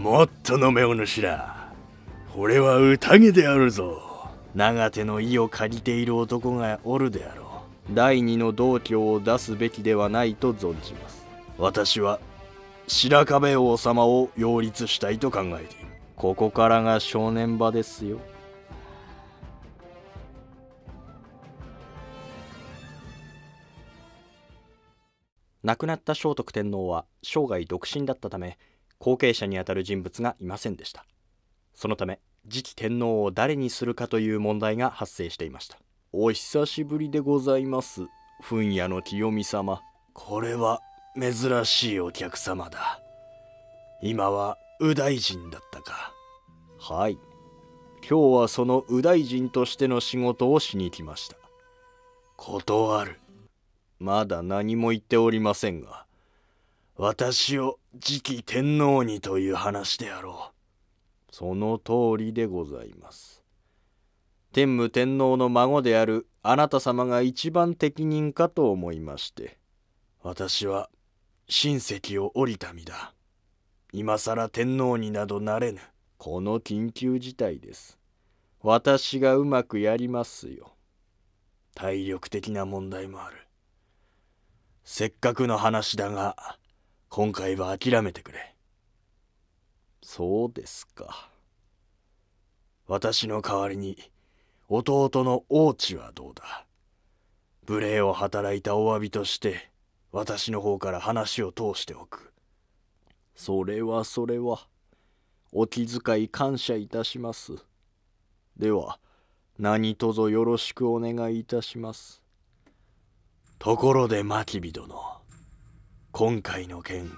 もっと飲めお主ら俺は宴であるぞ長手の意を借りている男がおるであろう第二の道教を出すべきではないと存じます私は白壁王様を擁立したいと考えているここからが正念場ですよ亡くなった聖徳天皇は生涯独身だったため後継者にあたる人物がいませんでしたそのため次期天皇を誰にするかという問題が発生していましたお久しぶりでございます噴夜の清美様これは珍しいお客様だ今は右大臣だったかはい今日はその右大臣としての仕事をしに来ました断るまだ何も言っておりませんが私を次期天皇にという話であろう。その通りでございます。天武天皇の孫であるあなた様が一番適任かと思いまして。私は親戚を降りた身だ。今更天皇になどなれぬ。この緊急事態です。私がうまくやりますよ。体力的な問題もある。せっかくの話だが、今回は諦めてくれ。そうですか。私の代わりに、弟の王子はどうだ無礼を働いたお詫びとして、私の方から話を通しておく。それはそれは。お気遣い感謝いたします。では、何卒よろしくお願いいたします。ところで、真備殿。今回の件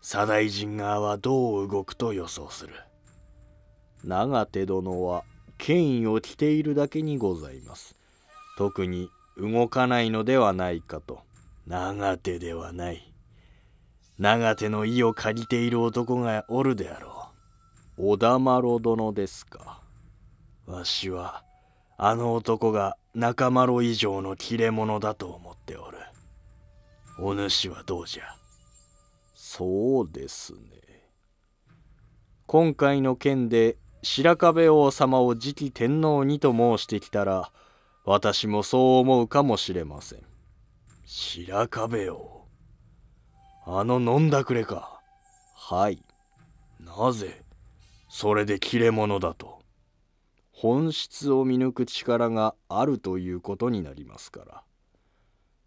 左大臣側はどう動くと予想する長手殿は権威を着ているだけにございます特に動かないのではないかと長手ではない長手の意を借りている男がおるであろう小田丸殿ですかわしはあの男が中丸以上の切れ者だと思っておるお主はどうじゃそうですね今回の件で白壁王様を次期天皇にと申してきたら私もそう思うかもしれません白壁王あの飲んだくれかはいなぜそれで切れ者だと本質を見抜く力があるということになりますから。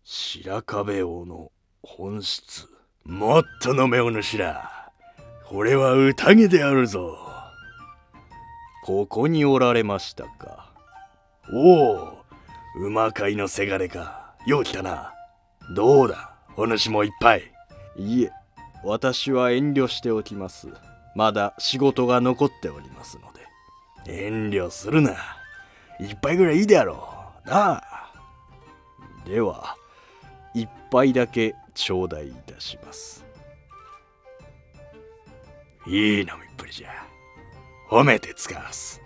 白壁王の本質もっと飲めお主らこれは宴であるぞここにおられましたかおお馬飼いのせがれかよう来たなどうだお主もいっぱいいえ私は遠慮しておきますまだ仕事が残っておりますので遠慮するな一杯ぐらいいいであろうなあでは杯だけ頂戴いたしますいい飲みっぷりじゃ褒めて使わす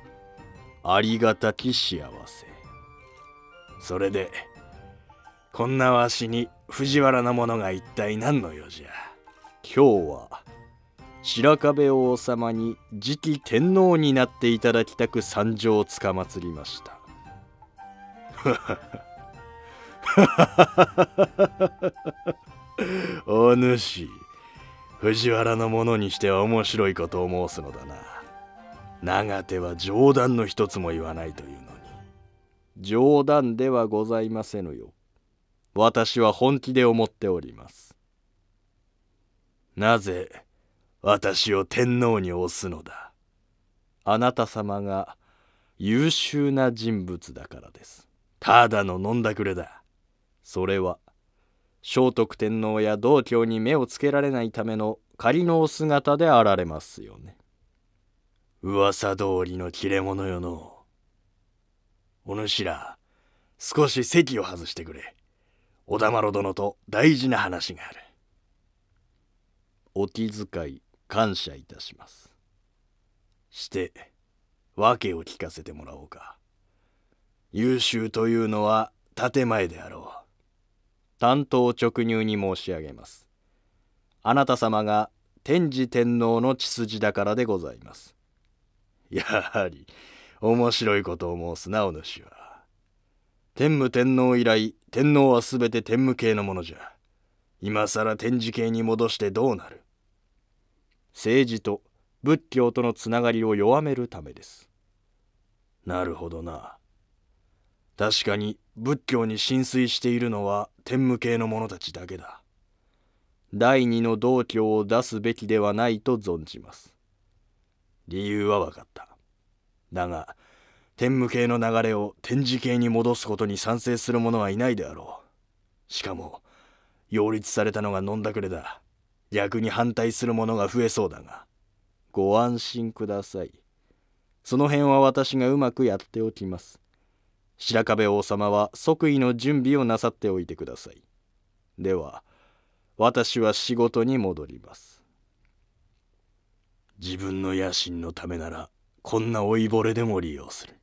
ありがたき幸せそれでこんなわしに藤原の者が一体何の用じゃ今日は白壁王様に次期天皇になっていただきたく参上つかまつりました。お主藤原の者にしては面白いことを申すのだな長手は冗談の一つも言わないというのに冗談ではございませぬよ私は本気で思っておりますなぜ私を天皇に推すのだあなた様が優秀な人物だからですただの飲んだくれだそれは聖徳天皇や道教に目をつけられないための仮のお姿であられますよね噂通りの切れ者よのお主ら少し席を外してくれおだまろ殿と大事な話があるお気遣い感謝いたしますして訳を聞かせてもらおうか優秀というのは建前であろう単刀直入に申し上げます。あなた様が天智天皇の血筋だからでございます。やはり、面白いことを申すな、お主は。天武天皇以来、天皇は全て天武系のものじゃ。今更天智系に戻してどうなる政治と仏教とのつながりを弱めるためです。なるほどな。確かに仏教に浸水しているのは天武系の者たちだけだ第二の道教を出すべきではないと存じます理由は分かっただが天武系の流れを天智系に戻すことに賛成する者はいないであろうしかも擁立されたのが飲んだくれだ逆に反対する者が増えそうだがご安心くださいその辺は私がうまくやっておきます白壁王様は即位の準備をなさっておいてくださいでは私は仕事に戻ります自分の野心のためならこんな老いぼれでも利用する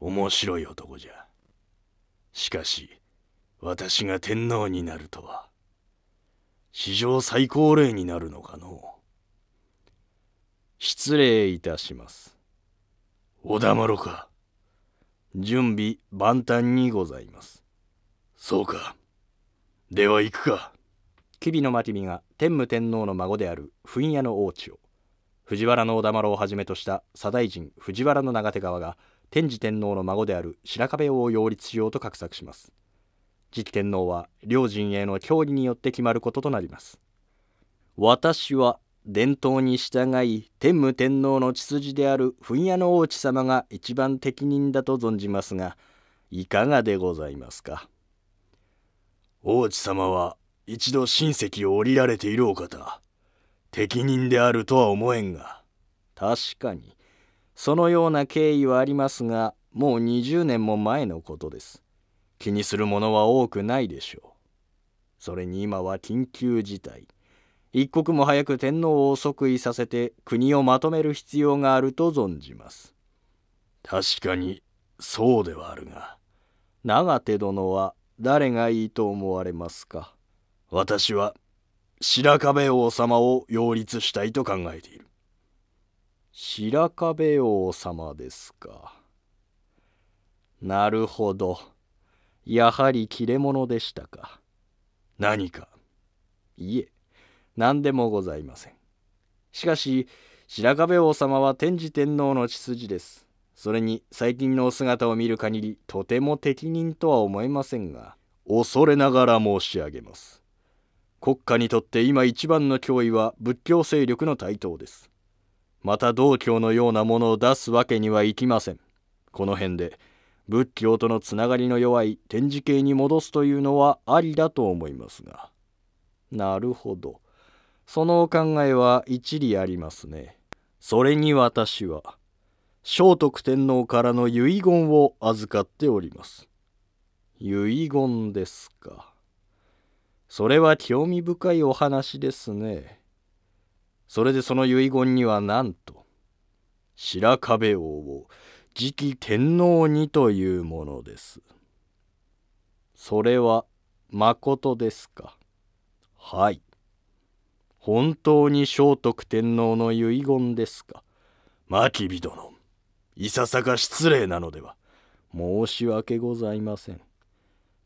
面白い男じゃしかし私が天皇になるとは史上最高齢になるのかの失礼いたしますお黙ろか準備万端にございますそうかでは行くか吉備の真備が天武天皇の孫である噴屋の王子を藤原の大玉郎をはじめとした左大臣藤原の長手川が天智天皇の孫である白壁王を擁立しようと画策します次期天皇は両陣営の協議によって決まることとなります私は伝統に従い天武天皇の血筋である噴屋の王子様が一番適任だと存じますがいかがでございますか王子様は一度親戚を降りられているお方適任であるとは思えんが確かにそのような経緯はありますがもう20年も前のことです気にするものは多くないでしょうそれに今は緊急事態一刻も早く天皇を即位させて国をまとめる必要があると存じます確かにそうではあるが長手殿は誰がいいと思われますか私は白壁王様を擁立したいと考えている白壁王様ですかなるほどやはり切れ者でしたか何かいえ何でもございません。しかし、白壁王様は天智天皇の血筋です。それに最近のお姿を見る限り、とても適任とは思えませんが、恐れながら申し上げます。国家にとって今一番の脅威は仏教勢力の台頭です。また道教のようなものを出すわけにはいきません。この辺で、仏教とのつながりの弱い天智系に戻すというのはありだと思いますが。なるほど。そのお考えは一理ありますね。それに私は、聖徳天皇からの遺言を預かっております。遺言ですか。それは興味深いお話ですね。それでその遺言にはなんと、白壁王を次期天皇にというものです。それは、まことですか。はい。本当に聖徳天皇の遺言ですか真備殿いささか失礼なのでは申し訳ございません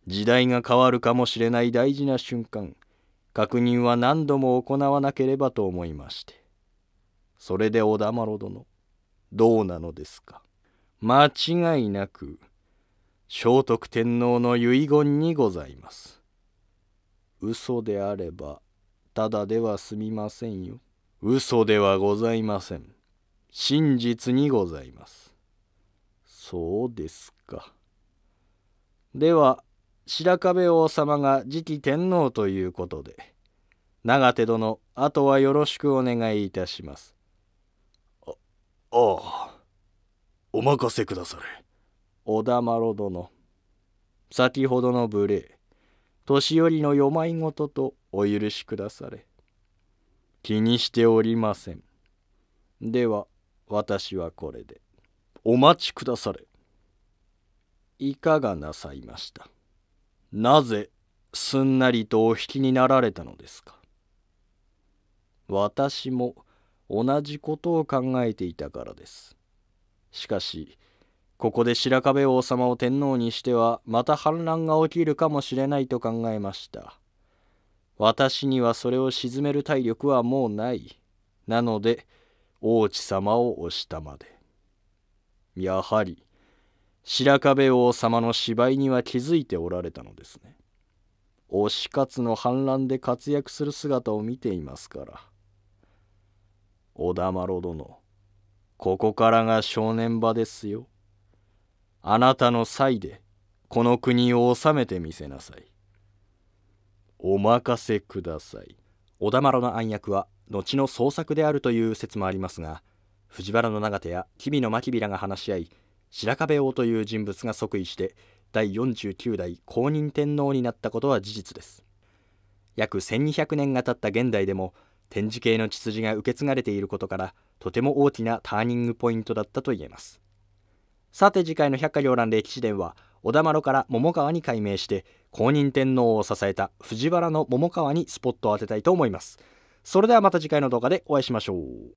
時代が変わるかもしれない大事な瞬間確認は何度も行わなければと思いましてそれで小田麻呂殿どうなのですか間違いなく聖徳天皇の遺言にございます嘘であればただでは済みませんよ。嘘ではございません。真実にございます。そうですか。では、白壁王様が次期天皇ということで、長手殿、あとはよろしくお願いいたします。あ、ああ、お任せくだされ。お田まろ殿、先ほどの無礼、年寄りの世まいごととお許しくだされ。気にしておりません。では、私はこれで。お待ちくだされ。いかがなさいましたなぜ、すんなりとお引きになられたのですか私も同じことを考えていたからです。しかし、ここで白壁王様を天皇にしてはまた反乱が起きるかもしれないと考えました私にはそれを鎮める体力はもうないなので王子様を押したまでやはり白壁王様の芝居には気づいておられたのですね推し活の反乱で活躍する姿を見ていますから小田丸殿ここからが正念場ですよあなたの才でこの国を治めてみせなさい。お任せください。小田原の暗躍は後の創作であるという説もありますが藤原の長手や吉備の真備らが話し合い白壁王という人物が即位して第49代公認天皇になったことは事実です約1200年が経った現代でも展示系の血筋が受け継がれていることからとても大きなターニングポイントだったと言えますさて次回の「百花繚乱歴史伝」は小田原から桃川に改名して公認天皇を支えた藤原の桃川にスポットを当てたいと思います。それではまた次回の動画でお会いしましょう。